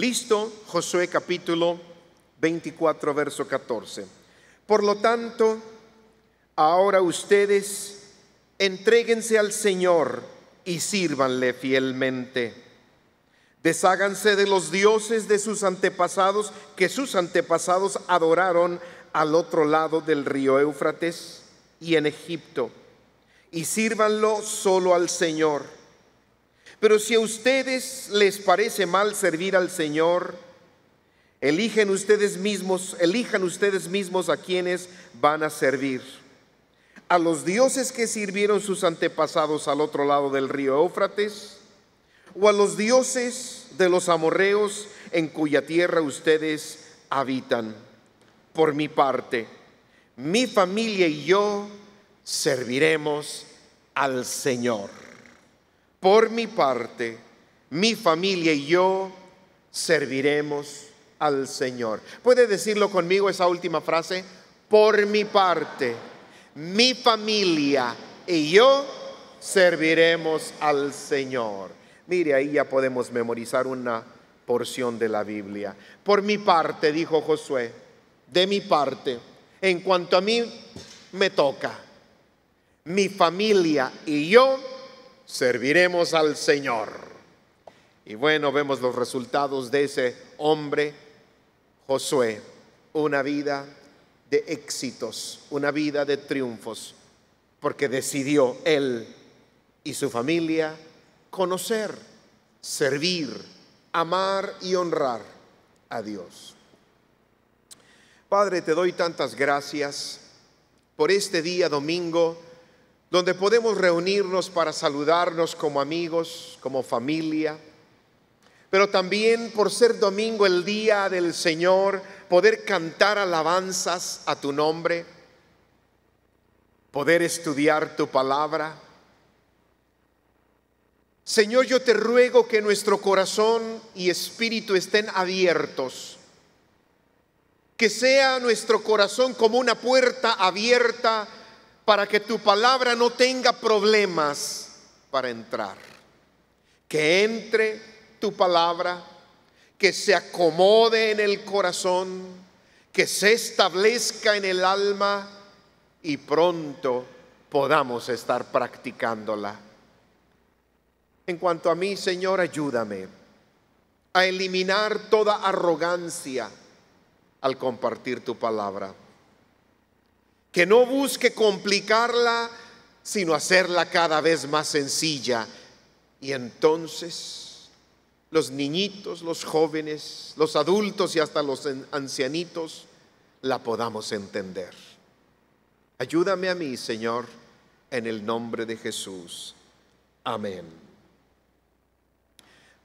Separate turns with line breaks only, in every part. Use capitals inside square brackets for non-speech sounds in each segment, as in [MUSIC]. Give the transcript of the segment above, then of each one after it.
Listo, Josué capítulo 24, verso 14. Por lo tanto, ahora ustedes entréguense al Señor y sírvanle fielmente. Desháganse de los dioses de sus antepasados, que sus antepasados adoraron al otro lado del río Éufrates y en Egipto, y sírvanlo solo al Señor pero si a ustedes les parece mal servir al Señor, eligen ustedes mismos, elijan ustedes mismos a quienes van a servir. A los dioses que sirvieron sus antepasados al otro lado del río Éufrates, o a los dioses de los amorreos en cuya tierra ustedes habitan. Por mi parte, mi familia y yo serviremos al Señor. Por mi parte, mi familia y yo serviremos al Señor. ¿Puede decirlo conmigo esa última frase? Por mi parte, mi familia y yo serviremos al Señor. Mire, ahí ya podemos memorizar una porción de la Biblia. Por mi parte, dijo Josué, de mi parte, en cuanto a mí me toca, mi familia y yo serviremos al Señor. Y bueno, vemos los resultados de ese hombre, Josué, una vida de éxitos, una vida de triunfos, porque decidió él y su familia conocer, servir, amar y honrar a Dios. Padre, te doy tantas gracias por este día domingo donde podemos reunirnos para saludarnos como amigos, como familia, pero también por ser domingo el día del Señor, poder cantar alabanzas a tu nombre, poder estudiar tu palabra. Señor, yo te ruego que nuestro corazón y espíritu estén abiertos, que sea nuestro corazón como una puerta abierta para que tu palabra no tenga problemas para entrar. Que entre tu palabra, que se acomode en el corazón, que se establezca en el alma y pronto podamos estar practicándola. En cuanto a mí, Señor, ayúdame a eliminar toda arrogancia al compartir tu palabra que no busque complicarla, sino hacerla cada vez más sencilla. Y entonces los niñitos, los jóvenes, los adultos y hasta los ancianitos la podamos entender. Ayúdame a mí, Señor, en el nombre de Jesús. Amén.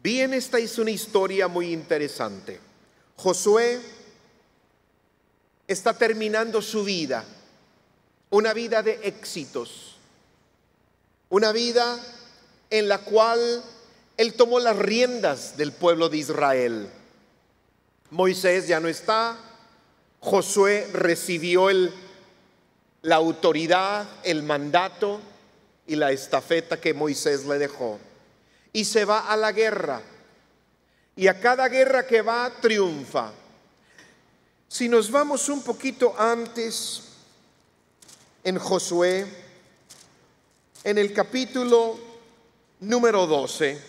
Bien, esta es una historia muy interesante. Josué está terminando su vida una vida de éxitos, una vida en la cual Él tomó las riendas del pueblo de Israel. Moisés ya no está, Josué recibió el, la autoridad, el mandato y la estafeta que Moisés le dejó. Y se va a la guerra. Y a cada guerra que va, triunfa. Si nos vamos un poquito antes, en Josué, en el capítulo número 12,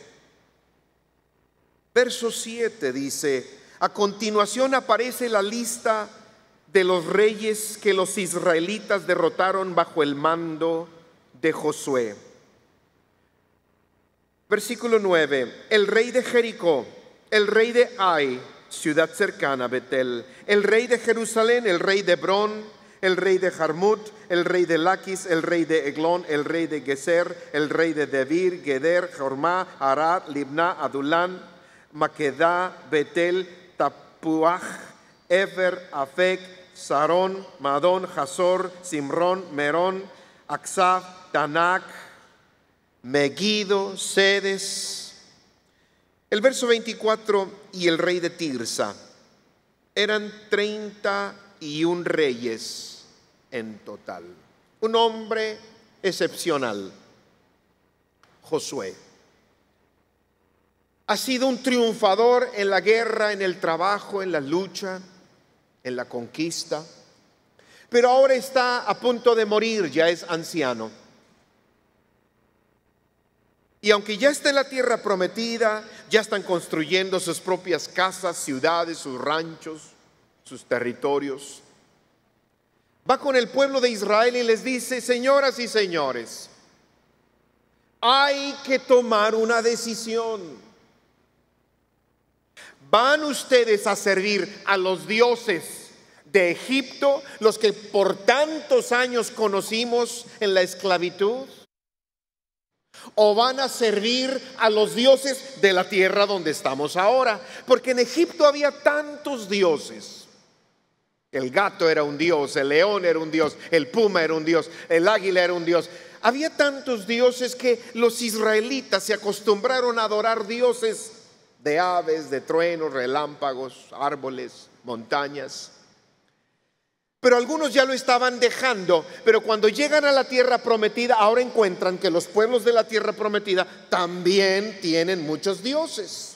verso 7 dice, a continuación aparece la lista de los reyes que los israelitas derrotaron bajo el mando de Josué. Versículo 9, el rey de Jericó, el rey de Ai, ciudad cercana a Betel, el rey de Jerusalén, el rey de Hebrón, el rey de Jarmut, el rey de Laquis, el rey de Eglón, el rey de Geser, el rey de Debir, Geder, Jormá, Arad, Libna, Adulán, Maquedá, Betel, Tapuach, Efer, Afek, Sarón, Madón, Jazor, Simrón, Merón, Aksá, Tanac, Megido, Sedes. El verso 24 y el rey de Tirsa eran y un reyes en total. Un hombre excepcional, Josué. Ha sido un triunfador en la guerra, en el trabajo, en la lucha, en la conquista, pero ahora está a punto de morir, ya es anciano. Y aunque ya está en la tierra prometida, ya están construyendo sus propias casas, ciudades, sus ranchos, sus territorios, va con el pueblo de Israel y les dice, señoras y señores, hay que tomar una decisión. ¿Van ustedes a servir a los dioses de Egipto, los que por tantos años conocimos en la esclavitud? ¿O van a servir a los dioses de la tierra donde estamos ahora? Porque en Egipto había tantos dioses el gato era un dios, el león era un dios, el puma era un dios, el águila era un dios. Había tantos dioses que los israelitas se acostumbraron a adorar dioses de aves, de truenos, relámpagos, árboles, montañas. Pero algunos ya lo estaban dejando, pero cuando llegan a la tierra prometida, ahora encuentran que los pueblos de la tierra prometida también tienen muchos dioses.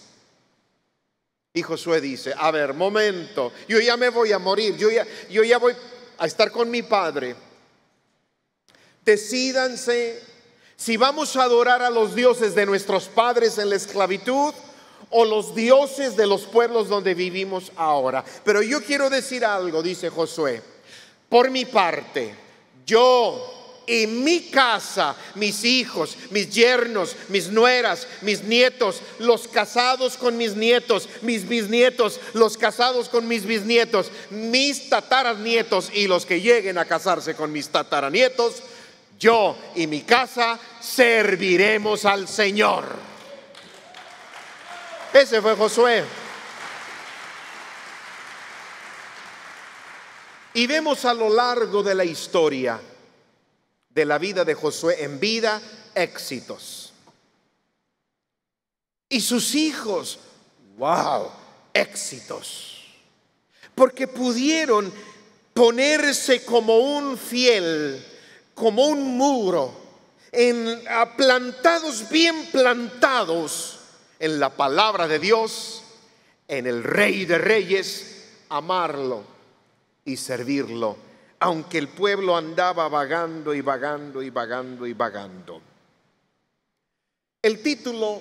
Y Josué dice, a ver, momento, yo ya me voy a morir, yo ya, yo ya voy a estar con mi padre. Decídanse si vamos a adorar a los dioses de nuestros padres en la esclavitud o los dioses de los pueblos donde vivimos ahora. Pero yo quiero decir algo, dice Josué, por mi parte, yo y mi casa, mis hijos, mis yernos, mis nueras, mis nietos, los casados con mis nietos, mis bisnietos, los casados con mis bisnietos, mis tataranietos y los que lleguen a casarse con mis tataranietos, yo y mi casa serviremos al Señor. Ese fue Josué. Y vemos a lo largo de la historia de la vida de Josué en vida, éxitos. Y sus hijos, wow, éxitos. Porque pudieron ponerse como un fiel, como un muro, en, plantados, bien plantados en la palabra de Dios, en el Rey de Reyes, amarlo y servirlo aunque el pueblo andaba vagando y vagando y vagando y vagando. El título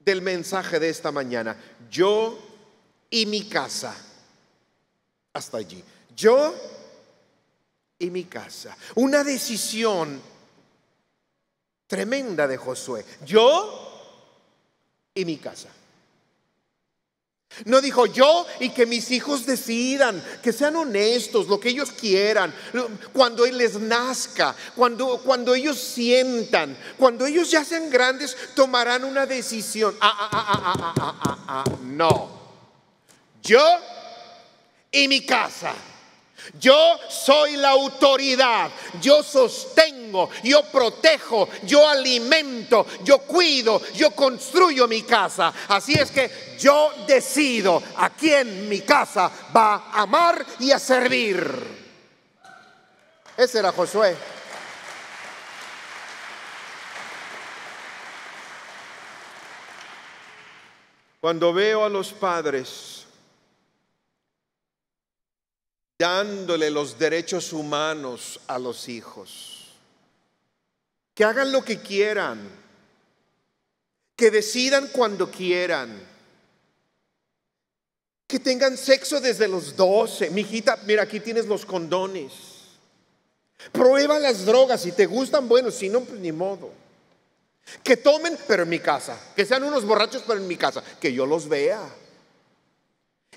del mensaje de esta mañana, yo y mi casa. Hasta allí. Yo y mi casa. Una decisión tremenda de Josué. Yo y mi casa. No dijo yo y que mis hijos decidan, que sean honestos, lo que ellos quieran, cuando él les nazca, cuando, cuando ellos sientan, cuando ellos ya sean grandes, tomarán una decisión. Ah, ah, ah, no. Yo y mi casa. Yo soy la autoridad. Yo sostengo yo protejo, yo alimento, yo cuido, yo construyo mi casa. Así es que yo decido a quién mi casa va a amar y a servir. Ese era Josué. Cuando veo a los padres dándole los derechos humanos a los hijos que hagan lo que quieran, que decidan cuando quieran, que tengan sexo desde los 12. Mijita, mira, aquí tienes los condones. Prueba las drogas, si te gustan, bueno, si no, pues ni modo. Que tomen, pero en mi casa. Que sean unos borrachos, pero en mi casa. Que yo los vea.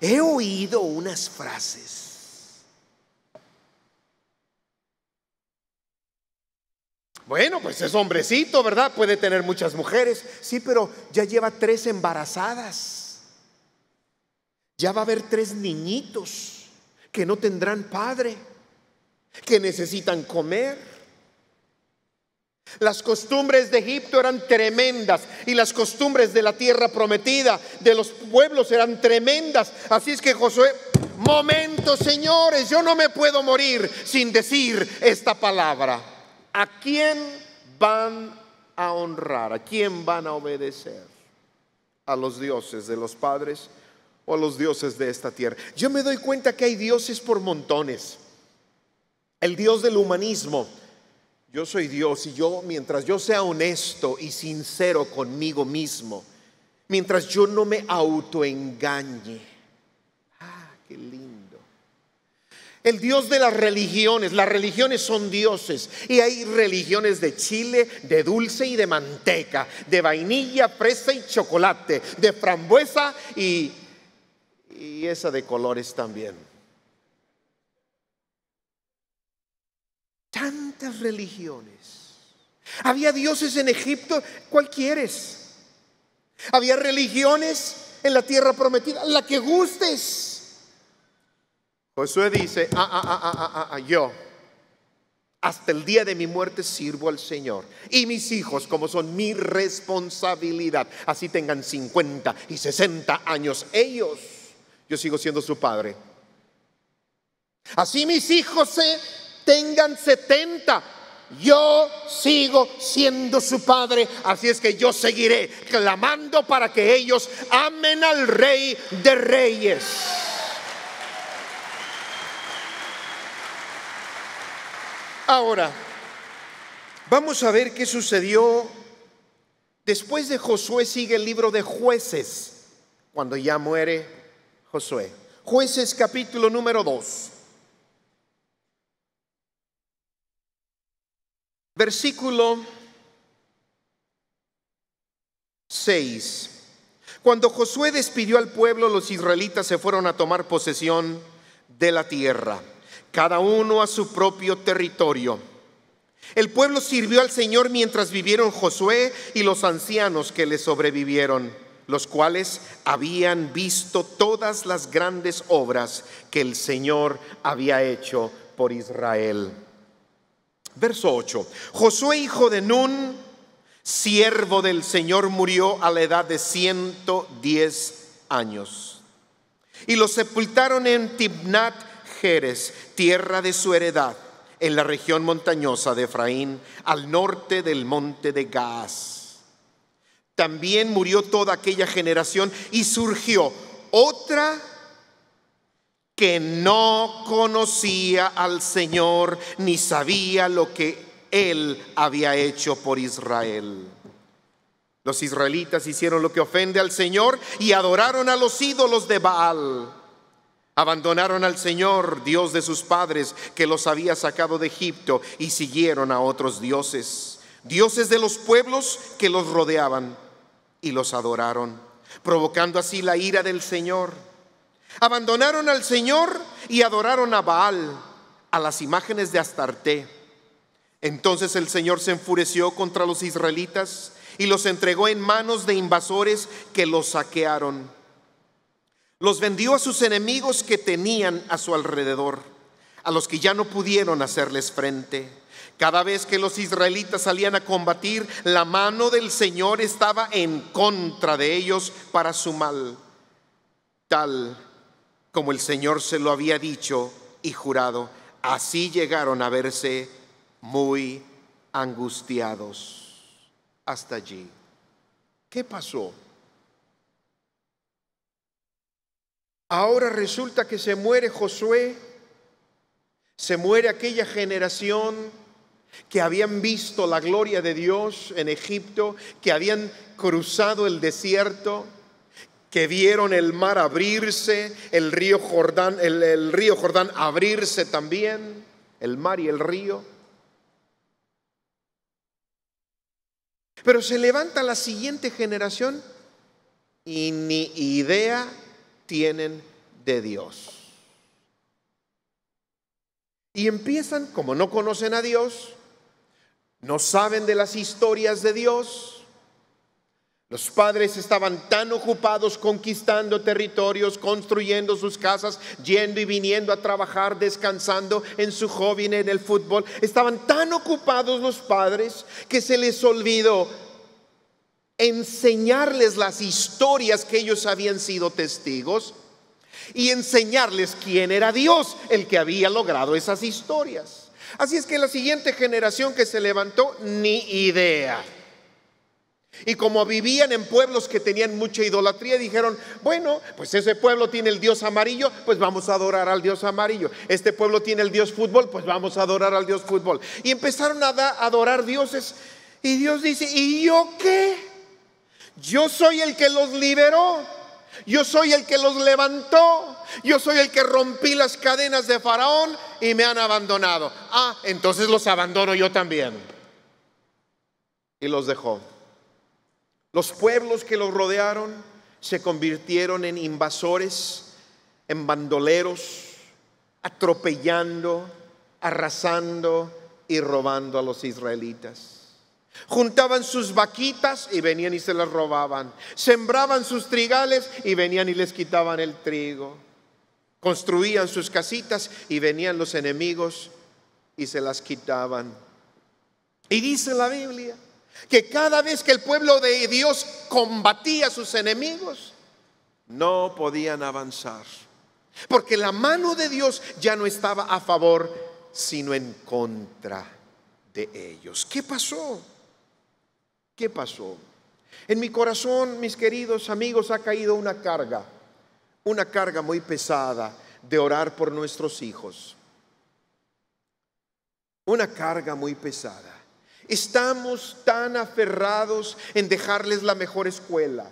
He oído unas frases Bueno, pues es hombrecito, ¿verdad? Puede tener muchas mujeres. Sí, pero ya lleva tres embarazadas. Ya va a haber tres niñitos que no tendrán padre, que necesitan comer. Las costumbres de Egipto eran tremendas y las costumbres de la tierra prometida, de los pueblos eran tremendas. Así es que Josué, momento señores, yo no me puedo morir sin decir esta palabra. ¿A quién van a honrar? ¿A quién van a obedecer? ¿A los dioses de los padres o a los dioses de esta tierra? Yo me doy cuenta que hay dioses por montones. El dios del humanismo. Yo soy Dios y yo, mientras yo sea honesto y sincero conmigo mismo, mientras yo no me autoengañe. Ah, qué lindo el Dios de las religiones. Las religiones son dioses. Y hay religiones de chile, de dulce y de manteca, de vainilla, fresa y chocolate, de frambuesa y, y esa de colores también. Tantas religiones. Había dioses en Egipto, ¿cuál quieres? Había religiones en la tierra prometida, la que gustes. Josué dice, ah, ah, ah, yo hasta el día de mi muerte sirvo al Señor. Y mis hijos, como son mi responsabilidad, así tengan 50 y 60 años ellos, yo sigo siendo su padre. Así mis hijos se tengan 70, yo sigo siendo su padre, así es que yo seguiré clamando para que ellos amen al Rey de Reyes. Ahora, vamos a ver qué sucedió. Después de Josué sigue el libro de jueces, cuando ya muere Josué. Jueces capítulo número 2. Versículo 6. Cuando Josué despidió al pueblo, los israelitas se fueron a tomar posesión de la tierra cada uno a su propio territorio. El pueblo sirvió al Señor mientras vivieron Josué y los ancianos que le sobrevivieron, los cuales habían visto todas las grandes obras que el Señor había hecho por Israel. Verso 8. Josué, hijo de Nun, siervo del Señor, murió a la edad de 110 años. Y lo sepultaron en Tibnat Jerez, tierra de su heredad, en la región montañosa de Efraín, al norte del monte de Gaz. También murió toda aquella generación y surgió otra que no conocía al Señor ni sabía lo que él había hecho por Israel. Los israelitas hicieron lo que ofende al Señor y adoraron a los ídolos de Baal. Abandonaron al Señor, Dios de sus padres, que los había sacado de Egipto, y siguieron a otros dioses, dioses de los pueblos que los rodeaban, y los adoraron, provocando así la ira del Señor. Abandonaron al Señor y adoraron a Baal, a las imágenes de Astarte. Entonces el Señor se enfureció contra los israelitas y los entregó en manos de invasores que los saquearon los vendió a sus enemigos que tenían a su alrededor, a los que ya no pudieron hacerles frente. Cada vez que los israelitas salían a combatir, la mano del Señor estaba en contra de ellos para su mal, tal como el Señor se lo había dicho y jurado. Así llegaron a verse muy angustiados. Hasta allí. ¿Qué pasó? Ahora resulta que se muere Josué, se muere aquella generación que habían visto la gloria de Dios en Egipto, que habían cruzado el desierto, que vieron el mar abrirse, el río Jordán, el, río Jordán abrirse también, el mar y el río. Pero se levanta la siguiente generación y ni idea tienen de Dios. Y empiezan, como no conocen a Dios, no saben de las historias de Dios, los padres estaban tan ocupados conquistando territorios, construyendo sus casas, yendo y viniendo a trabajar, descansando en su joven en el fútbol. Estaban tan ocupados los padres que se les olvidó enseñarles las historias que ellos habían sido testigos y enseñarles quién era Dios, el que había logrado esas historias. Así es que la siguiente generación que se levantó, ni idea. Y como vivían en pueblos que tenían mucha idolatría, dijeron, bueno, pues ese pueblo tiene el dios amarillo, pues vamos a adorar al dios amarillo. Este pueblo tiene el dios fútbol, pues vamos a adorar al dios fútbol. Y empezaron a adorar dioses. Y Dios dice, ¿y yo qué? Yo soy el que los liberó. Yo soy el que los levantó. Yo soy el que rompí las cadenas de Faraón y me han abandonado. Ah, entonces los abandono yo también. Y los dejó. Los pueblos que los rodearon se convirtieron en invasores, en bandoleros, atropellando, arrasando y robando a los israelitas. Juntaban sus vaquitas y venían y se las robaban. Sembraban sus trigales y venían y les quitaban el trigo. Construían sus casitas y venían los enemigos y se las quitaban. Y dice la Biblia que cada vez que el pueblo de Dios combatía a sus enemigos, no podían avanzar. Porque la mano de Dios ya no estaba a favor, sino en contra de ellos. ¿Qué pasó? ¿Qué pasó? En mi corazón, mis queridos amigos, ha caído una carga, una carga muy pesada de orar por nuestros hijos. Una carga muy pesada. Estamos tan aferrados en dejarles la mejor escuela.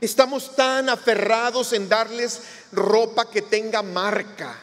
Estamos tan aferrados en darles ropa que tenga marca.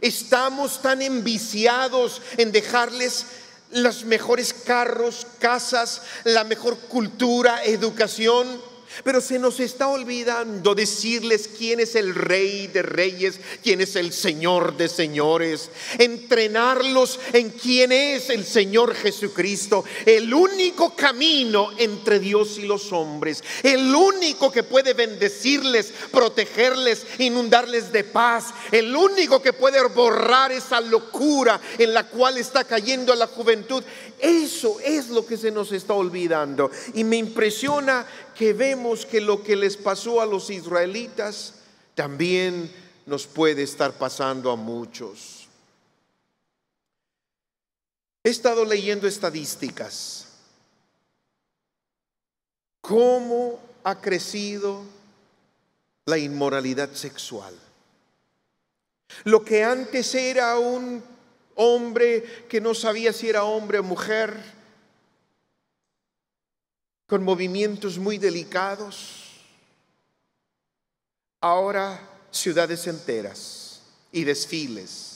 Estamos tan enviciados en dejarles los mejores carros, casas, la mejor cultura, educación pero se nos está olvidando decirles quién es el rey de reyes, quién es el señor de señores. Entrenarlos en quién es el Señor Jesucristo, el único camino entre Dios y los hombres, el único que puede bendecirles, protegerles, inundarles de paz, el único que puede borrar esa locura en la cual está cayendo la juventud. Eso es lo que se nos está olvidando. Y me impresiona que vemos que lo que les pasó a los israelitas también nos puede estar pasando a muchos. He estado leyendo estadísticas. ¿Cómo ha crecido la inmoralidad sexual? Lo que antes era un hombre que no sabía si era hombre o mujer, con movimientos muy delicados, ahora ciudades enteras y desfiles.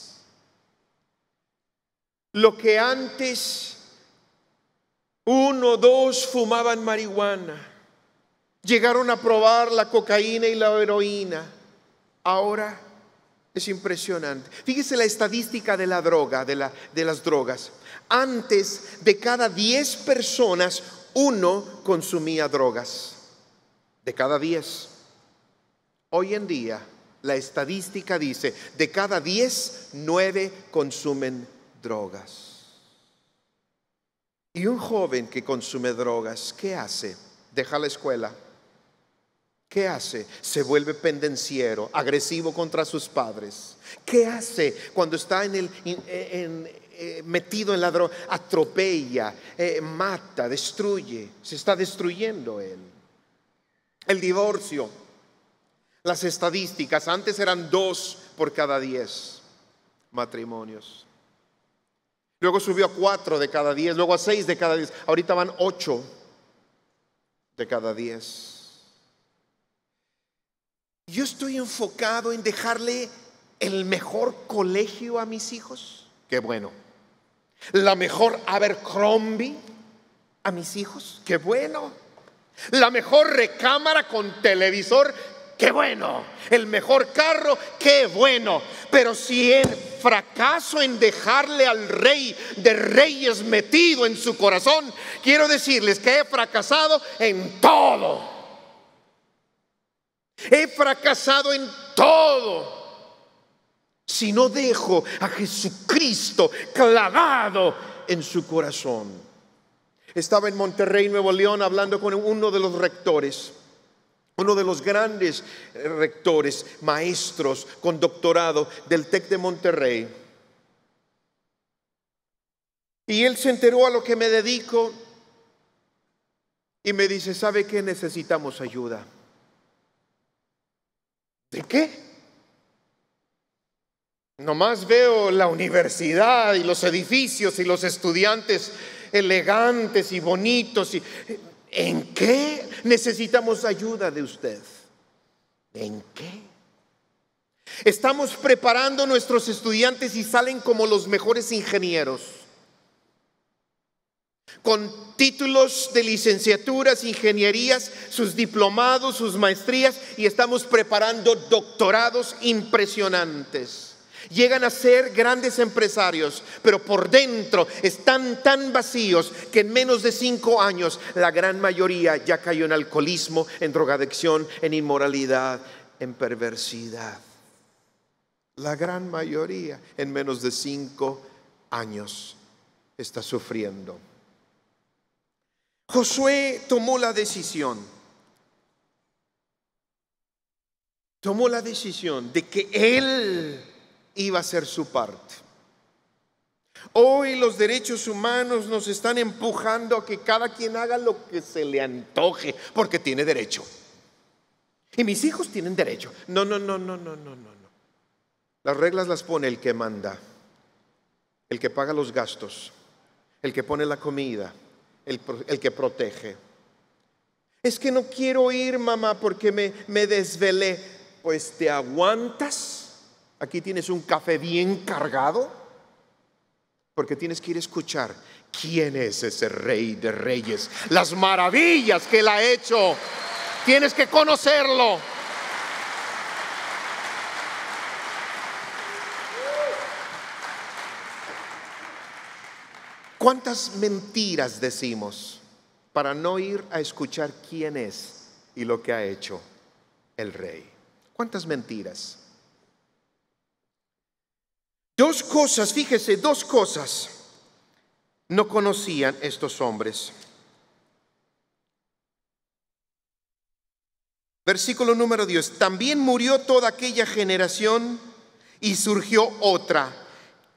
Lo que antes uno o dos fumaban marihuana, llegaron a probar la cocaína y la heroína, ahora es impresionante. Fíjese la estadística de la droga, de, de las drogas. Antes de cada 10 personas, uno consumía drogas de cada diez. Hoy en día, la estadística dice, de cada diez, nueve consumen drogas. Y un joven que consume drogas, ¿qué hace? Deja la escuela. ¿Qué hace? Se vuelve pendenciero, agresivo contra sus padres. ¿Qué hace cuando está en el, eh, metido en la droga, atropella, eh, mata, destruye, se está destruyendo él. El divorcio, las estadísticas, antes eran dos por cada diez matrimonios. Luego subió a cuatro de cada diez, luego a seis de cada diez, ahorita van ocho de cada diez. Yo estoy enfocado en dejarle el mejor colegio a mis hijos. Qué bueno. La mejor Abercrombie a mis hijos, qué bueno. La mejor recámara con televisor, qué bueno. El mejor carro, qué bueno. Pero si el fracaso en dejarle al rey de reyes metido en su corazón, quiero decirles que he fracasado en todo. He fracasado en todo si no dejo a Jesucristo clavado en su corazón. Estaba en Monterrey, Nuevo León, hablando con uno de los rectores, uno de los grandes eh, rectores, maestros con doctorado del TEC de Monterrey. Y él se enteró a lo que me dedico y me dice, ¿sabe qué? Necesitamos ayuda. ¿De qué? Nomás veo la universidad y los edificios y los estudiantes elegantes y bonitos. ¿En qué necesitamos ayuda de usted? ¿En qué? Estamos preparando nuestros estudiantes y salen como los mejores ingenieros, con títulos de licenciaturas, ingenierías, sus diplomados, sus maestrías, y estamos preparando doctorados impresionantes. Llegan a ser grandes empresarios, pero por dentro están tan vacíos que en menos de cinco años la gran mayoría ya cayó en alcoholismo, en drogadicción, en inmoralidad, en perversidad. La gran mayoría en menos de cinco años está sufriendo. Josué tomó la decisión. Tomó la decisión de que él iba a ser su parte. Hoy los derechos humanos nos están empujando a que cada quien haga lo que se le antoje, porque tiene derecho. Y mis hijos tienen derecho. No, no, no, no, no, no, no. Las reglas las pone el que manda, el que paga los gastos, el que pone la comida, el, que protege. Es que no quiero ir, mamá, porque me, me desvelé. Pues te aguantas Aquí tienes un café bien cargado porque tienes que ir a escuchar quién es ese rey de reyes, las maravillas que él ha hecho. Tienes que conocerlo. ¿Cuántas mentiras decimos para no ir a escuchar quién es y lo que ha hecho el rey? ¿Cuántas mentiras? Dos cosas, fíjese, dos cosas no conocían estos hombres. Versículo número 10. También murió toda aquella generación y surgió otra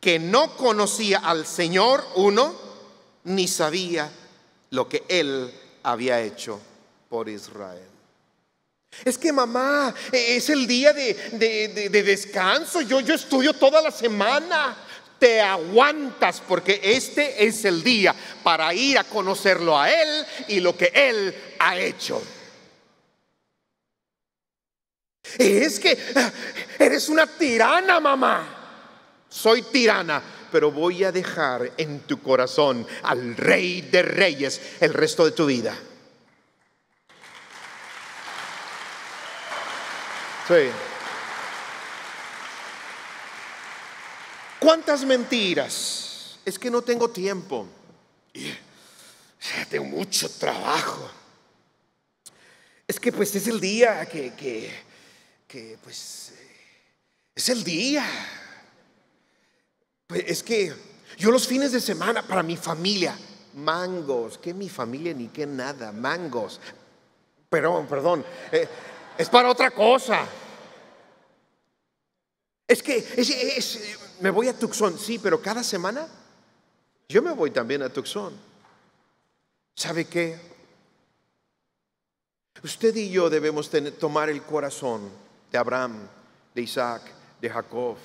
que no conocía al Señor, uno, ni sabía lo que Él había hecho por Israel. Es que mamá, e, es el día de, descanso, yo, yo estudio toda la semana. Te aguantas porque este es el día para ir a conocerlo a Él y lo que Él ha hecho. Es que ah, eres una tirana, mamá. Soy tirana, pero voy a dejar en tu corazón al Rey de Reyes el resto de tu vida. ¿Cuántas mentiras? Es que no tengo tiempo. Tengo mucho trabajo. Es que pues es el día que, pues eh, es el día. Pues, es que yo los fines de semana para mi familia, mangos, que mi familia ni que nada, mangos. Perdón, perdón, eh, es para otra cosa. Es que me voy a Tucson, sí, pero cada semana yo me voy también a Tucson. ¿Sabe qué? Usted y yo debemos tomar el corazón de Abraham, de Isaac, de Jacob,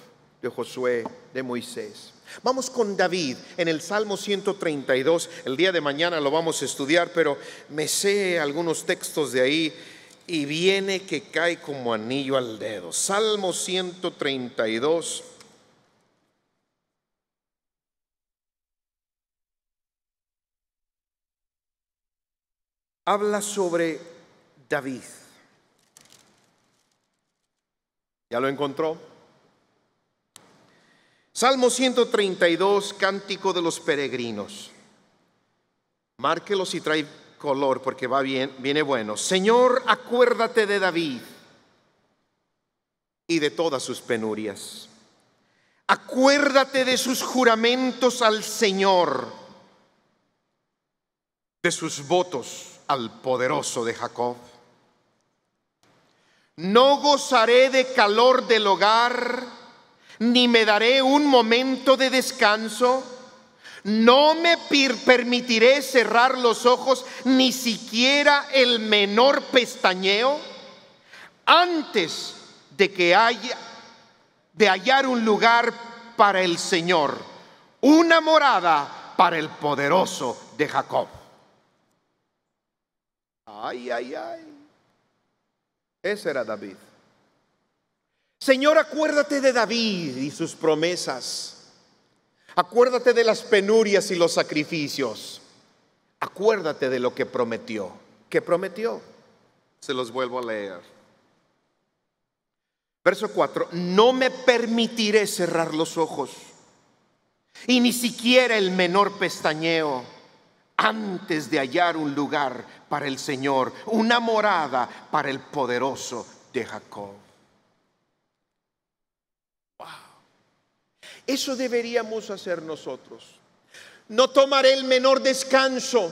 de Josué, de Moisés. Vamos con David en el Salmo 132. El día de mañana lo vamos a estudiar, pero me sé algunos textos de ahí y viene que cae como anillo al dedo. Salmo 132. Habla sobre David. ¿Ya lo encontró? Salmo 132, cántico de los peregrinos. Márquelo si trae color porque va bien, viene bueno. Señor, acuérdate de David y de todas sus penurias. Acuérdate de sus juramentos al Señor, de sus votos al poderoso de Jacob. No gozaré de calor del hogar, ni me daré un momento de descanso no me permitiré cerrar los ojos ni siquiera el menor pestañeo antes de que haya de hallar un lugar para el Señor, una morada para el poderoso de Jacob. Ay, ay, ay. Ese era David. Señor, acuérdate de David y sus promesas. Acuérdate de las penurias y los sacrificios. Acuérdate de lo que prometió. ¿Qué prometió? Se los vuelvo a leer. Verso 4. No me permitiré cerrar los ojos y ni siquiera el menor pestañeo antes de hallar un lugar para el Señor, una morada para el poderoso de Jacob. Eso deberíamos hacer nosotros. No tomaré el menor descanso.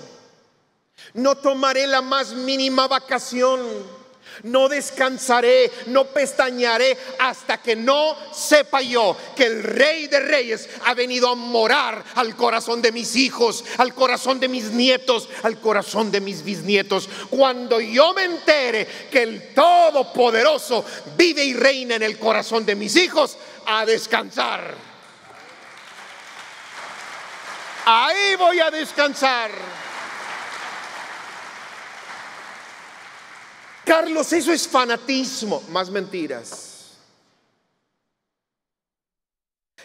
No tomaré la más mínima vacación. No descansaré, no pestañaré hasta que no sepa yo que el rey de reyes ha venido a morar al corazón de mis hijos, al corazón de mis nietos, al corazón de mis bisnietos. Cuando yo me entere que el Todopoderoso vive y reina en el corazón de mis hijos, a descansar. Ahí voy a descansar. Carlos, eso es fanatismo, más mentiras.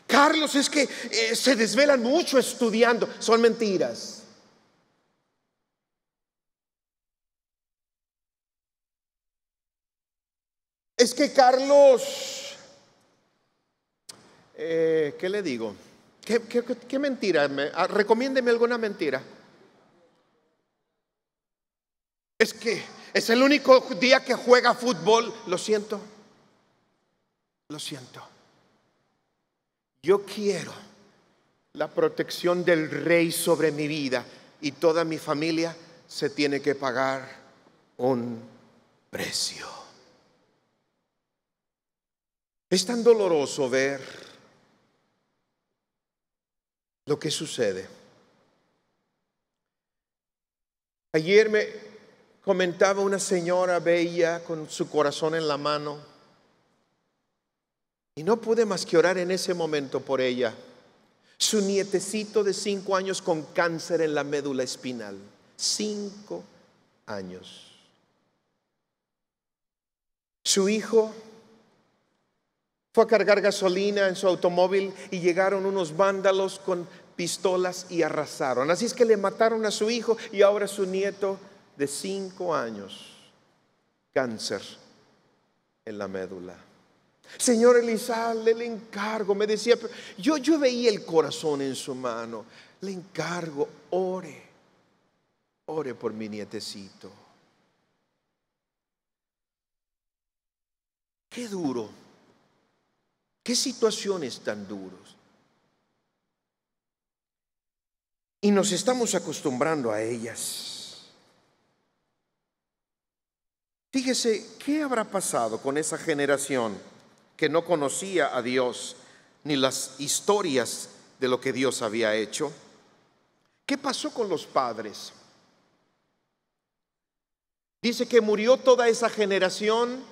Carlos, es que eh, se desvelan mucho estudiando, son mentiras. Es que Carlos, eh, ¿qué le digo? ¿Qué, mentira? Ah, recomiéndeme alguna mentira. Es que es el único día que juega fútbol. Lo siento. Lo siento. Yo quiero la protección del rey sobre mi vida y toda mi familia se tiene que pagar un precio. Es tan doloroso ver lo que sucede. Ayer me comentaba una señora bella con su corazón en la mano y no pude más que orar en ese momento por ella. Su nietecito de cinco años con cáncer en la médula espinal. Cinco años. Su hijo fue a cargar gasolina en su automóvil y llegaron unos vándalos con pistolas y arrasaron. Así es que le mataron a su hijo y ahora su nieto de cinco años, cáncer en la médula. Señor Elizalde, le encargo, me decía, yo, yo veía el corazón en su mano, le encargo, ore, ore por mi nietecito. Qué duro, qué situaciones tan duros. y nos estamos acostumbrando a ellas. Fíjese, ¿qué habrá pasado con esa generación que no conocía a Dios ni las historias de lo que Dios había hecho? ¿Qué pasó con los padres? Dice que murió toda esa generación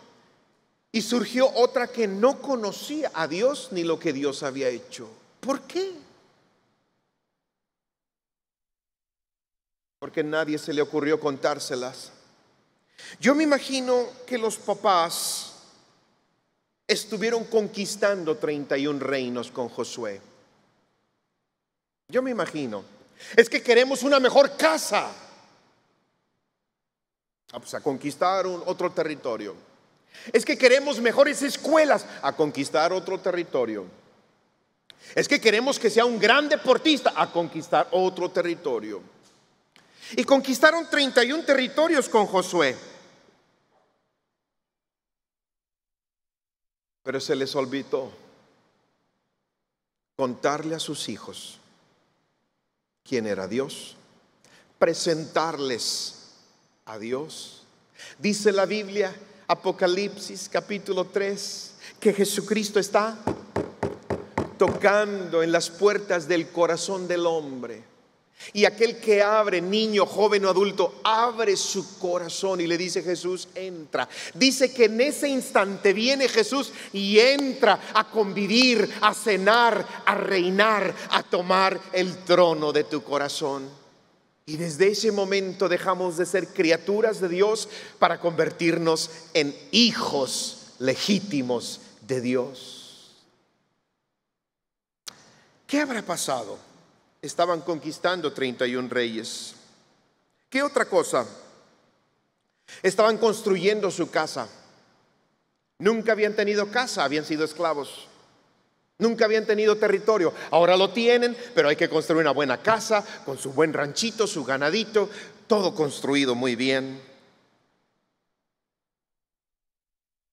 y surgió otra que no conocía a Dios ni lo que Dios había hecho. ¿Por qué? porque nadie se le ocurrió contárselas. Yo me imagino que los papás estuvieron conquistando 31 reinos con Josué. Yo me imagino. Es que queremos una mejor casa. Ah, pues a conquistar otro territorio. Es que queremos mejores escuelas. A conquistar otro territorio. Es que queremos que sea un gran deportista. A conquistar otro territorio. Y conquistaron 31 territorios con Josué. Pero se les olvidó contarle a sus hijos quién era Dios, presentarles a Dios. Dice la Biblia, Apocalipsis capítulo 3, que Jesucristo está tocando en las puertas del corazón del hombre. Y aquel que abre, niño, joven o adulto, abre su corazón y le dice Jesús, entra. Dice que en ese instante viene Jesús y entra a convivir, a cenar, a reinar, a tomar el trono de tu corazón. Y desde ese momento dejamos de ser criaturas de Dios para convertirnos en hijos legítimos de Dios. ¿Qué habrá pasado? estaban conquistando 31 reyes. ¿Qué otra cosa? Estaban construyendo su casa. Nunca habían tenido casa, habían sido esclavos. Nunca habían tenido territorio. Ahora lo tienen, pero hay que construir una buena casa, con su buen ranchito, su ganadito, todo construido muy bien.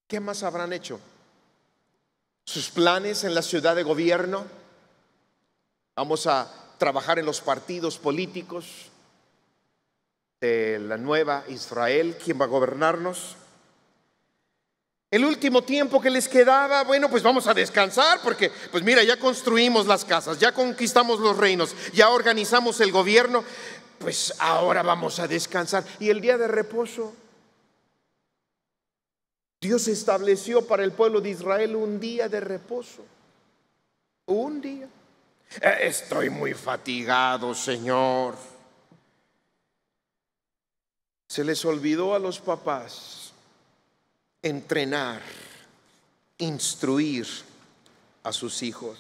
¿Qué más habrán hecho? ¿Sus planes en la ciudad de gobierno? Vamos a trabajar en los partidos políticos de la nueva Israel, quien va a gobernarnos. El último tiempo que les quedaba, bueno, pues vamos a descansar porque, pues mira, ya construimos las casas, ya conquistamos los reinos, ya organizamos el gobierno, pues ahora vamos a descansar. Y el día de reposo, Dios estableció para el pueblo de Israel un día de reposo, un día. Eh, estoy muy fatigado, Señor. Se les olvidó a los papás entrenar, instruir a sus hijos.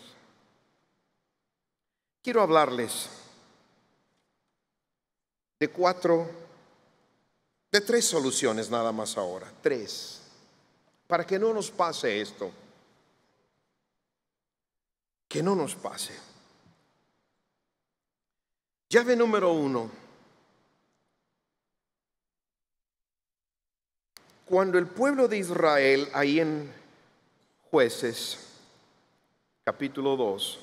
Quiero hablarles de cuatro, de tres soluciones nada más ahora, tres, para que no nos pase esto, que no nos pase. Llave número uno. Cuando el pueblo de Israel, ahí en jueces, capítulo 2,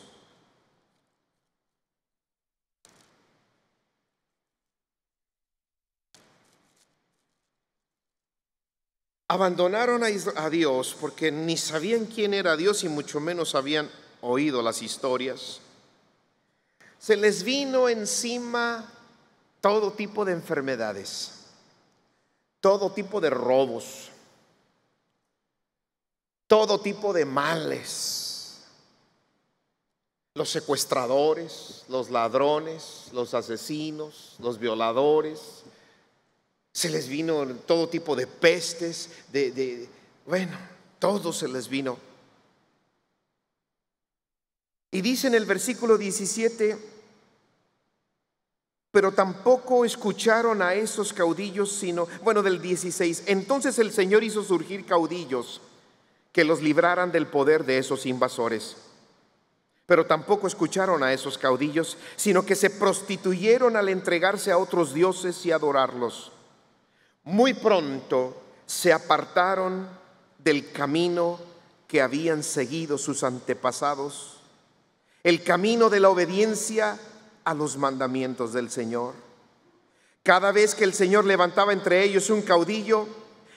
abandonaron a, Dios porque ni sabían quién era Dios y mucho menos habían oído las historias se les vino encima todo tipo de enfermedades, todo tipo de robos, todo tipo de males. Los secuestradores, los ladrones, los asesinos, los violadores, se les vino todo tipo de pestes, de, bueno, todo se les vino. Y dice en el versículo 17, pero tampoco escucharon a esos caudillos, sino, bueno, del 16. Entonces el Señor hizo surgir caudillos que los libraran del poder de esos invasores. Pero tampoco escucharon a esos caudillos, sino que se prostituyeron al entregarse a otros dioses y adorarlos. Muy pronto se apartaron del camino que habían seguido sus antepasados, el camino de la obediencia a los mandamientos del Señor. Cada vez que el Señor levantaba entre ellos un caudillo,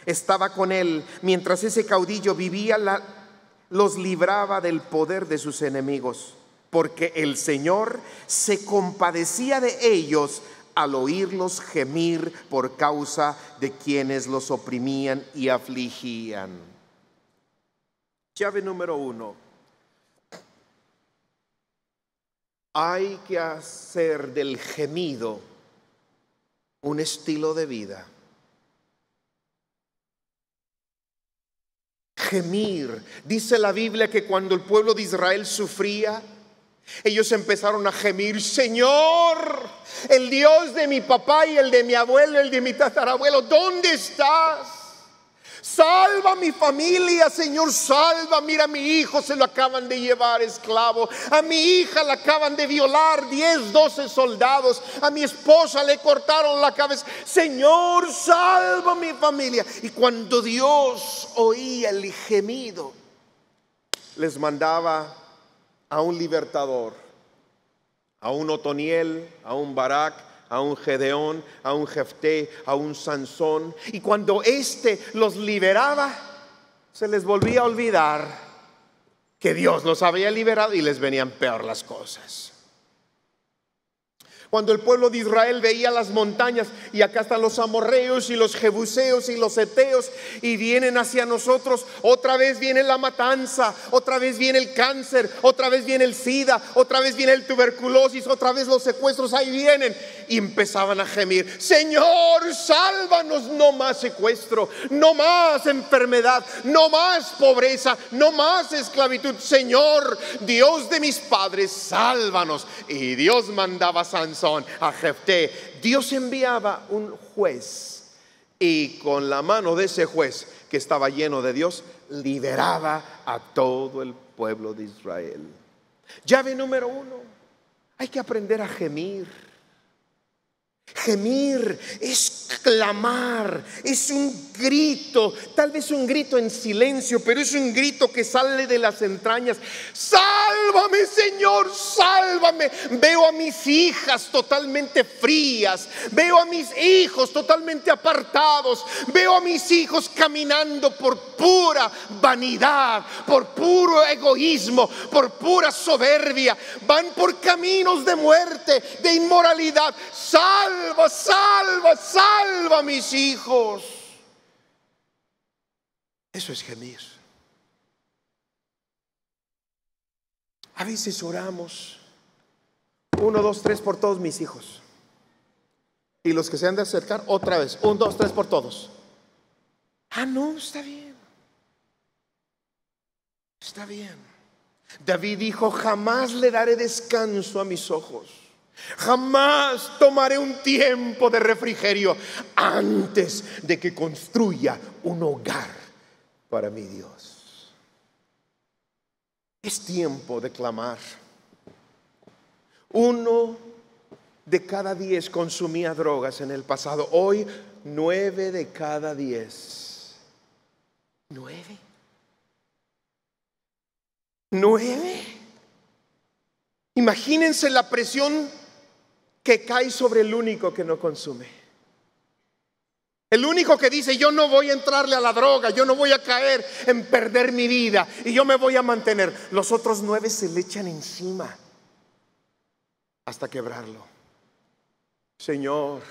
estaba con él. Mientras ese caudillo vivía, la, los libraba del poder de sus enemigos, porque el Señor se compadecía de ellos al oírlos gemir por causa de quienes los oprimían y afligían. Llave número uno hay que hacer del gemido un estilo de vida. Gemir. Dice la Biblia que cuando el pueblo de Israel sufría, ellos empezaron a gemir, Señor, el Dios de mi papá y el de mi abuelo, el de mi tatarabuelo, ¿dónde estás? Salva mi familia, Señor, salva. Mira, mi hijo se lo acaban de llevar esclavo. A mi hija la acaban de violar 10, 12 soldados. A mi esposa le cortaron la cabeza. Señor, salva mi familia. Y cuando Dios oía el gemido, les mandaba a un libertador, a un Otoniel, a un Barak a un Gedeón, a un Jefté, a un Sansón. Y cuando éste los liberaba, se les volvía a olvidar que Dios los había liberado y les venían peor las cosas. Cuando el pueblo de Israel veía las montañas y acá están los amorreos y los jebuseos y los eteos y vienen hacia nosotros, otra vez viene la matanza, otra vez viene el cáncer, otra vez viene el sida, otra vez viene el tuberculosis, otra vez los secuestros, ahí vienen. Y empezaban a gemir, Señor, sálvanos, no más secuestro, no más enfermedad, no más pobreza, no más esclavitud. Señor, Dios de mis padres, sálvanos. Y Dios mandaba a a Jefté. Dios enviaba un juez y con la mano de ese juez que estaba lleno de Dios, liberaba a todo el pueblo de Israel. Llave número uno, hay que aprender a gemir. Gemir es es un grito, tal vez un grito en silencio, pero es un grito que sale de las entrañas. Sálvame Señor, sálvame. Veo a mis hijas totalmente frías, veo a mis hijos totalmente apartados, veo a mis hijos caminando por pura vanidad, por puro egoísmo, por pura soberbia. Van por caminos de muerte, de inmoralidad. Sálvame. Salvo, salva, salva a mis hijos. Eso es gemir. A veces oramos, uno, dos, tres por todos mis hijos. Y los que se han de acercar, otra vez, un, dos, tres por todos. Ah, no, está bien. Está bien. David dijo, jamás le daré descanso a mis ojos. Jamás tomaré un tiempo de refrigerio antes de que construya un hogar para mi Dios. Es tiempo de clamar. Uno de cada diez consumía drogas en el pasado. Hoy, nueve de cada diez. ¿Nueve? ¿Nueve? Imagínense la presión que cae sobre el único que no consume. El único que dice, yo no voy a entrarle a la droga, yo no voy a caer en perder mi vida y yo me voy a mantener. Los otros nueve se le echan encima hasta quebrarlo. Señor,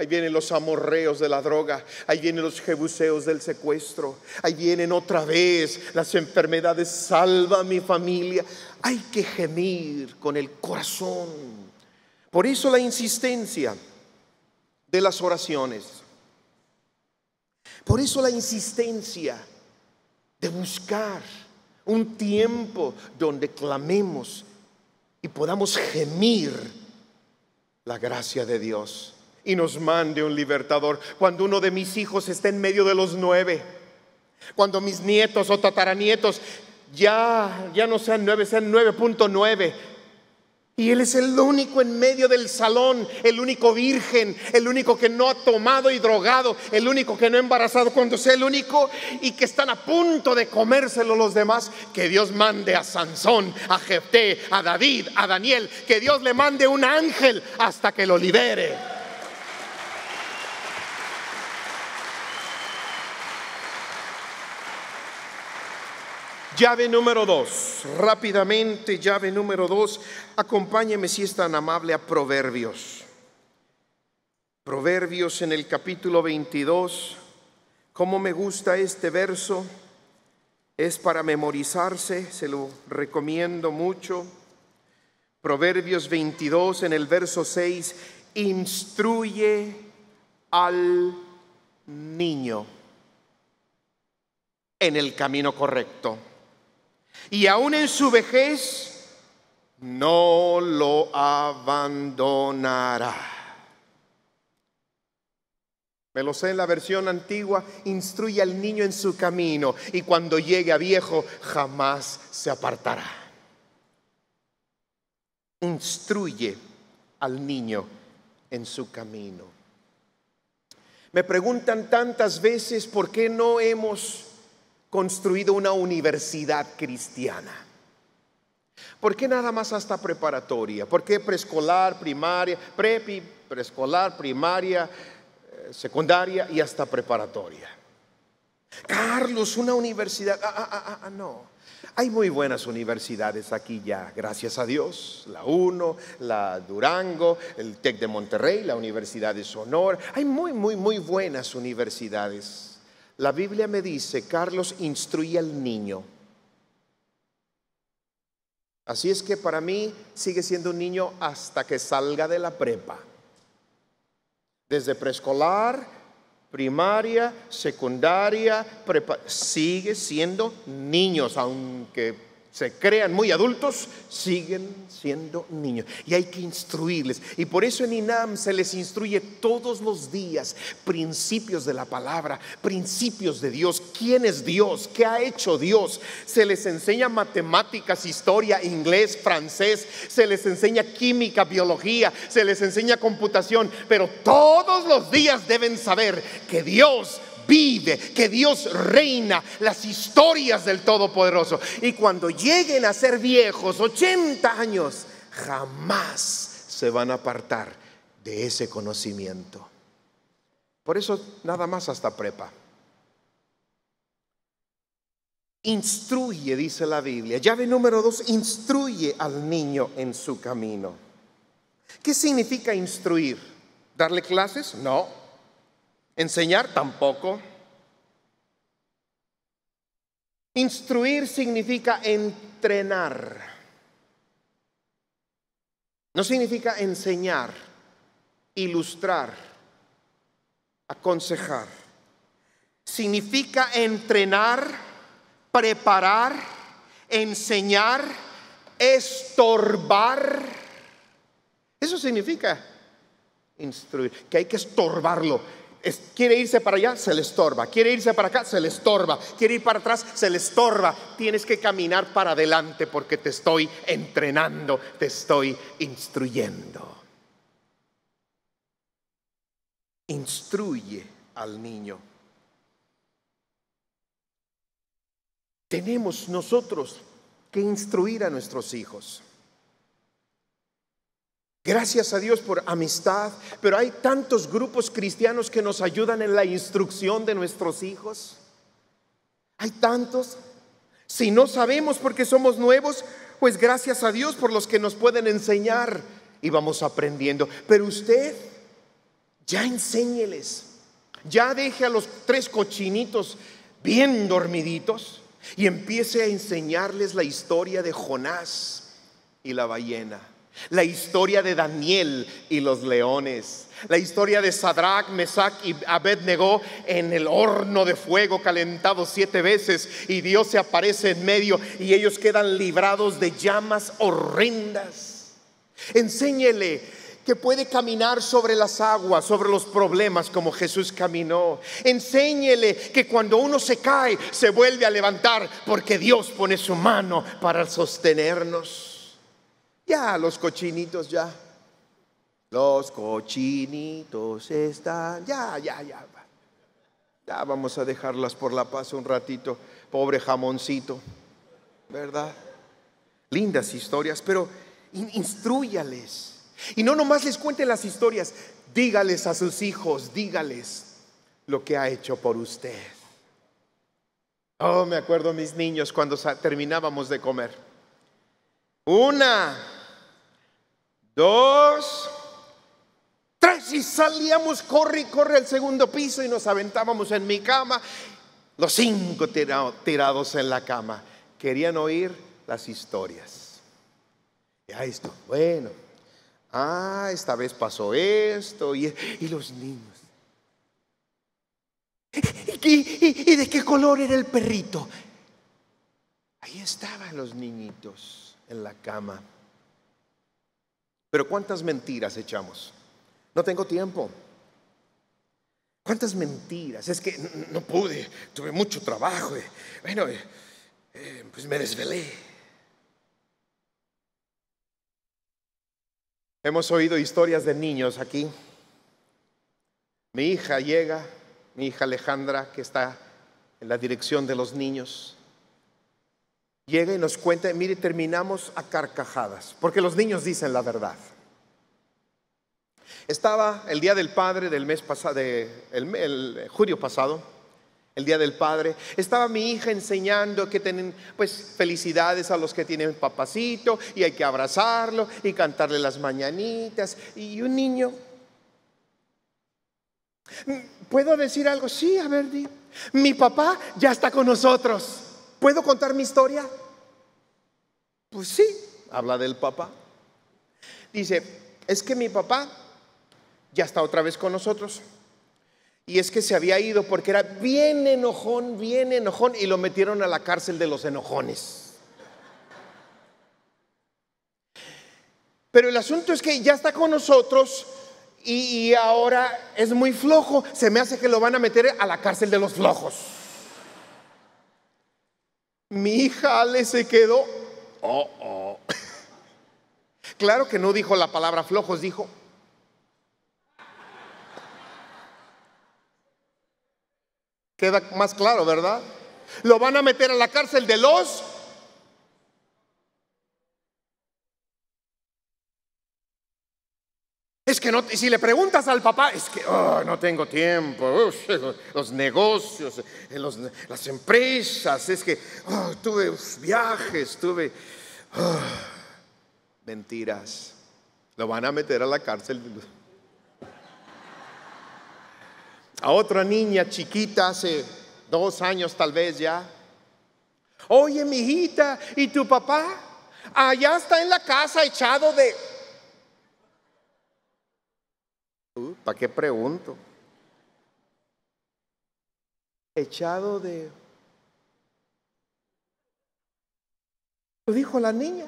Ahí vienen los amorreos de la droga, ahí vienen los jebuseos del secuestro, ahí vienen otra vez las enfermedades, salva mi familia. Hay que gemir con el corazón por eso la insistencia de las oraciones. Por eso la insistencia de buscar un tiempo donde clamemos y podamos gemir la gracia de Dios y nos mande un libertador. Cuando uno de mis hijos está en medio de los nueve, cuando mis nietos o tataranietos ya, ya no sean nueve, sean nueve. Y Él es el único en medio del salón, el único virgen, el único que no ha tomado y drogado, el único que no ha embarazado cuando sea el único y que están a punto de comérselo los demás. Que Dios mande a Sansón, a Jefté, a David, a Daniel, que Dios le mande un ángel hasta que lo libere. Llave número dos, rápidamente, llave número dos, acompáñeme si es tan amable a Proverbios. Proverbios en el capítulo 22, ¿cómo me gusta este verso? Es para memorizarse, se lo recomiendo mucho. Proverbios 22 en el verso 6, instruye al niño en el camino correcto y aún en su vejez no lo abandonará. Me lo sé en la versión antigua, instruye al niño en su camino y cuando llegue a viejo jamás se apartará. Instruye al niño en su camino. Me preguntan tantas veces por qué no hemos construido una universidad cristiana. ¿Por qué nada más hasta preparatoria? ¿Por qué preescolar, primaria, prepi, preescolar, primaria, eh, secundaria y hasta preparatoria? Carlos, una universidad. Ah, ah, ah, ah, no. Hay muy buenas universidades aquí ya, gracias a Dios. La UNO, la Durango, el TEC de Monterrey, la Universidad de Sonor. Hay muy, muy, muy buenas universidades la Biblia me dice, Carlos, instruye al niño. Así es que para mí sigue siendo un niño hasta que salga de la prepa. Desde preescolar, primaria, secundaria, prepa, sigue siendo niños, aunque se crean muy adultos, siguen siendo niños. Y hay que instruirles. Y por eso en INAM se les instruye todos los días principios de la palabra, principios de Dios, quién es Dios, qué ha hecho Dios. Se les enseña matemáticas, historia, inglés, francés, se les enseña química, biología, se les enseña computación, pero todos los días deben saber que Dios vive, que Dios reina, las historias del Todopoderoso. Y cuando lleguen a ser viejos, 80 años, jamás se van a apartar de ese conocimiento. Por eso nada más hasta prepa. Instruye, dice la Biblia. Llave número dos, instruye al niño en su camino. ¿Qué significa instruir? ¿Darle clases? No. Enseñar tampoco. Instruir significa entrenar. No significa enseñar, ilustrar, aconsejar. Significa entrenar, preparar, enseñar, estorbar. Eso significa instruir, que hay que estorbarlo, quiere irse para allá, se le estorba. Quiere irse para acá, se le estorba. Quiere ir para atrás, se le estorba. Tienes que caminar para adelante porque te estoy entrenando, te estoy instruyendo. Instruye al niño. Tenemos nosotros que instruir a nuestros hijos. Gracias a Dios por amistad, pero hay tantos grupos cristianos que nos ayudan en la instrucción de nuestros hijos. Hay tantos. Si no sabemos porque somos nuevos, pues gracias a Dios por los que nos pueden enseñar y vamos aprendiendo. Pero usted ya enséñeles, ya deje a los tres cochinitos bien dormiditos y empiece a enseñarles la historia de Jonás y la ballena. La historia de Daniel y los leones. La historia de Sadrach, Mesach y Abednego en el horno de fuego calentado siete veces y Dios se aparece en medio y ellos quedan librados de llamas horrendas. Enséñele que puede caminar sobre las aguas, sobre los problemas como Jesús caminó. Enséñele que cuando uno se cae, se vuelve a levantar porque Dios pone su mano para sostenernos. Ya, los cochinitos ya. Los cochinitos están. Ya, ya, ya. Ya vamos a dejarlas por la paz un ratito. Pobre jamoncito. ¿Verdad? Lindas historias, pero instruyales. Y no nomás les cuente las historias, dígales a sus hijos, dígales lo que ha hecho por usted. Oh, me acuerdo mis niños cuando terminábamos de comer. Una dos, tres y salíamos, corre y corre al segundo piso y nos aventábamos en mi cama, los cinco tirados en la cama. Querían oír las historias. Ya esto, bueno, ah, esta vez pasó esto y, los niños. ¿Y, y, y de qué color era el perrito? Ahí estaban los niñitos en la cama. Pero ¿cuántas mentiras echamos? No tengo tiempo. ¿Cuántas mentiras? Es que no pude, tuve mucho trabajo. Bueno, eh, pues me desvelé. Hemos oído historias de niños aquí. Mi hija llega, mi hija Alejandra, que está en la dirección de los niños llega y nos cuenta, mire, terminamos a carcajadas, porque los niños dicen la verdad. Estaba el día del padre del mes pasado, el, julio pasado, el día del padre, estaba mi hija enseñando que tienen, pues, felicidades a los que tienen papacito y hay que abrazarlo y cantarle las mañanitas. Y un niño, ¿puedo decir algo? Sí, a ver, mi papá ya está con nosotros. ¿Puedo contar mi historia? Pues sí, habla del papá. Dice, es que mi papá ya está otra vez con nosotros. Y es que se había ido porque era bien enojón, bien enojón, y lo metieron a la cárcel de los enojones. Pero el asunto es que ya está con nosotros y, y ahora es muy flojo. Se me hace que lo van a meter a la cárcel de los flojos. Mi hija Ale se quedó. Oh, oh. [LAUGHS] Claro que no dijo la palabra flojos, dijo. Queda más claro, ¿verdad? Lo van a meter a la cárcel de los Es que no, si le preguntas al papá, es que ah, no tengo tiempo, los negocios, eh, las empresas, es que ah, tuve viajes, tuve ah, mentiras. Lo van a meter a la cárcel. A otra niña chiquita hace dos años tal vez ya. Oye, mi hijita, ¿y tu papá? Allá está en la casa echado de ¿Para qué pregunto? Echado de... Lo dijo la niña.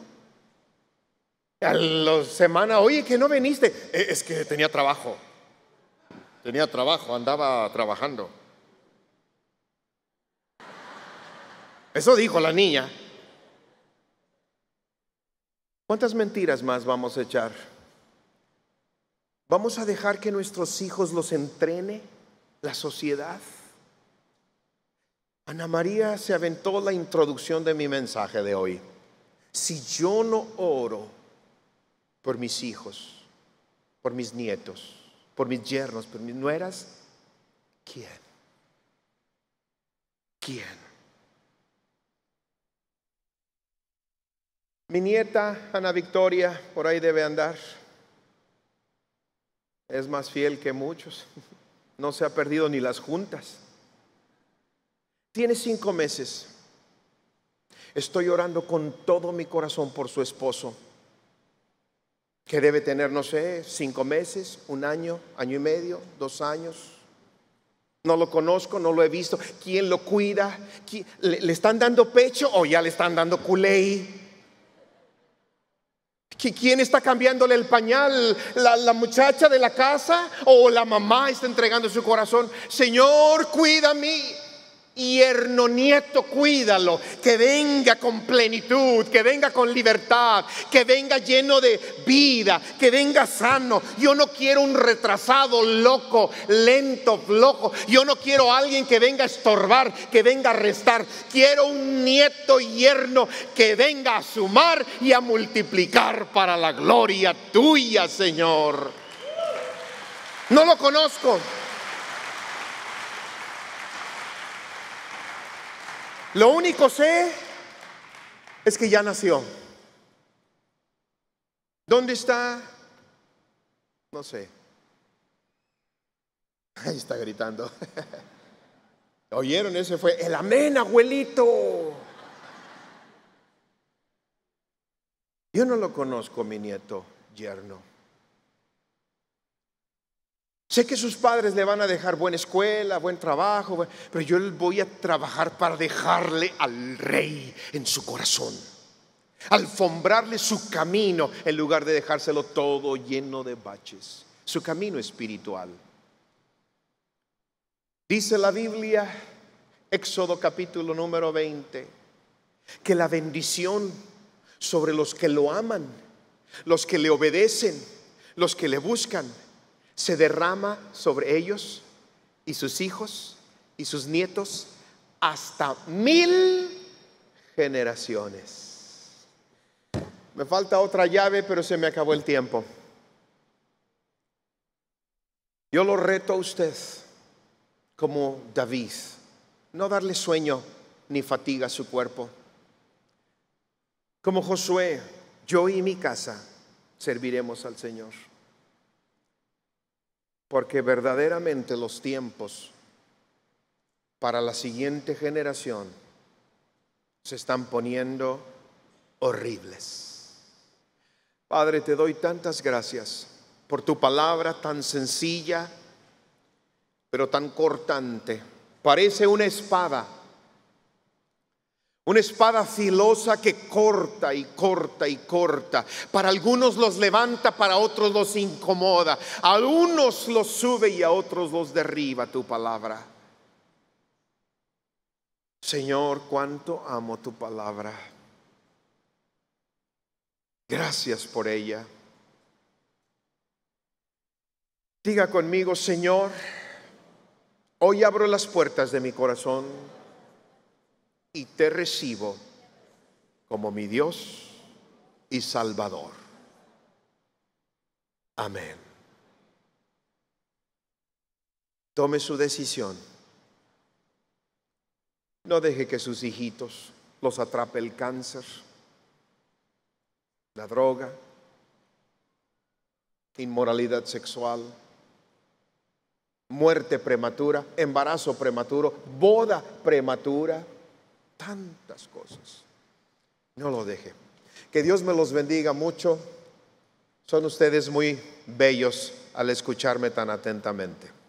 A la semana, oye, que no veniste. Eh, es que tenía trabajo. Tenía trabajo, andaba trabajando. Eso dijo la niña. ¿Cuántas mentiras más vamos a echar? ¿Vamos a dejar que nuestros hijos los entrene la sociedad? Ana María se aventó la introducción de mi mensaje de hoy. Si yo no oro por mis hijos, por mis nietos, por mis yernos, por mis nueras, ¿quién? ¿Quién? Mi nieta, Ana Victoria, por ahí debe andar es más fiel que muchos. No se ha perdido ni las juntas. Tiene cinco meses. Estoy orando con todo mi corazón por su esposo, que debe tener, no sé, cinco meses, un año, año y medio, dos años. No lo conozco, no lo he visto. ¿Quién lo cuida? ¿Le, están dando pecho o ya le están dando culey? ¿Quién está cambiándole el pañal? ¿La, muchacha de la casa o la mamá está entregando su corazón? Señor, cuida a mí. Yerno nieto, cuídalo, que venga con plenitud, que venga con libertad, que venga lleno de vida, que venga sano. Yo no quiero un retrasado, loco, lento, flojo. Yo no quiero alguien que venga a estorbar, que venga a restar. Quiero un nieto yerno que venga a sumar y a multiplicar para la gloria tuya, Señor. No lo conozco. Lo único sé es que ya nació. ¿Dónde está? No sé. [LAUGHS] Ahí está gritando. [LAUGHS] ¿Oyeron? Ese fue el amén, abuelito. Yo no lo conozco, mi nieto yerno. Sé que sus padres le van a dejar buena escuela, buen trabajo, pero yo voy a trabajar para dejarle al rey en su corazón, alfombrarle su camino en lugar de dejárselo todo lleno de baches, su camino espiritual. Dice la Biblia, Éxodo capítulo número 20, que la bendición sobre los que lo aman, los que le obedecen, los que le buscan, se derrama sobre ellos y sus hijos y sus nietos hasta mil generaciones. Me falta otra llave, pero se me acabó el tiempo. Yo lo reto a usted como David, no darle sueño ni fatiga a su cuerpo. Como Josué, yo y mi casa serviremos al Señor porque verdaderamente los tiempos para la siguiente generación se están poniendo horribles. Padre, te doy tantas gracias por tu palabra tan sencilla, pero tan cortante. Parece una espada una espada filosa que corta y corta y corta. Para algunos los levanta, para otros los incomoda. A unos los sube y a otros los derriba tu palabra. Señor, cuánto amo tu palabra. Gracias por ella. Diga conmigo, Señor, hoy abro las puertas de mi corazón y te recibo como mi Dios y Salvador. Amén. Tome su decisión. No deje que sus hijitos los atrape el cáncer, la droga, inmoralidad sexual, muerte prematura, embarazo prematuro, boda prematura tantas cosas. No lo deje. Que Dios me los bendiga mucho. Son ustedes muy bellos al escucharme tan atentamente.